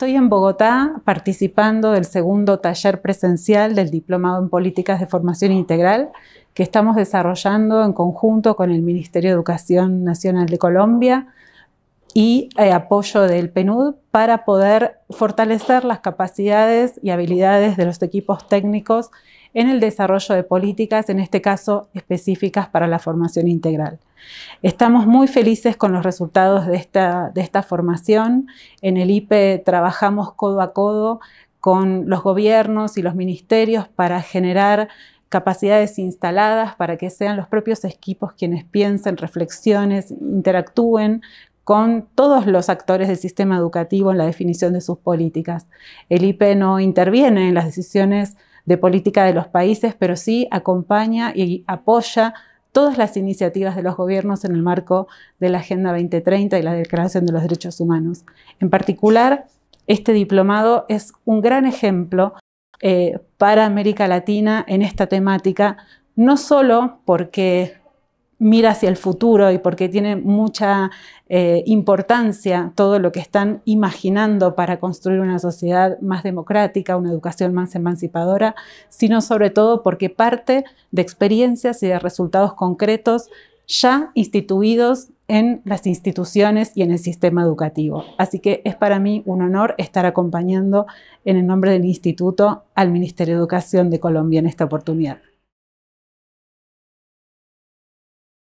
Estoy en Bogotá participando del segundo taller presencial del Diplomado en Políticas de Formación Integral que estamos desarrollando en conjunto con el Ministerio de Educación Nacional de Colombia, y eh, apoyo del PNUD para poder fortalecer las capacidades y habilidades de los equipos técnicos en el desarrollo de políticas, en este caso específicas para la formación integral. Estamos muy felices con los resultados de esta, formación. En el IPE trabajamos codo a codo con los gobiernos y los ministerios para generar capacidades instaladas para que sean los propios equipos quienes piensen, reflexionen, interactúen con todos los actores del sistema educativo en la definición de sus políticas. El IPE no interviene en las decisiones de política de los países, pero sí acompaña y apoya todas las iniciativas de los gobiernos en el marco de la Agenda 2030 y la Declaración de los Derechos Humanos. En particular, este diplomado es un gran ejemplo eh, para América Latina en esta temática, no solo porque mira hacia el futuro y porque tiene mucha eh, importancia todo lo que están imaginando para construir una sociedad más democrática, una educación más emancipadora, sino sobre todo porque parte de experiencias y de resultados concretos ya instituidos en las instituciones y en el sistema educativo. Así que es para mí un honor estar acompañando en el nombre del instituto al Ministerio de Educación de Colombia en esta oportunidad.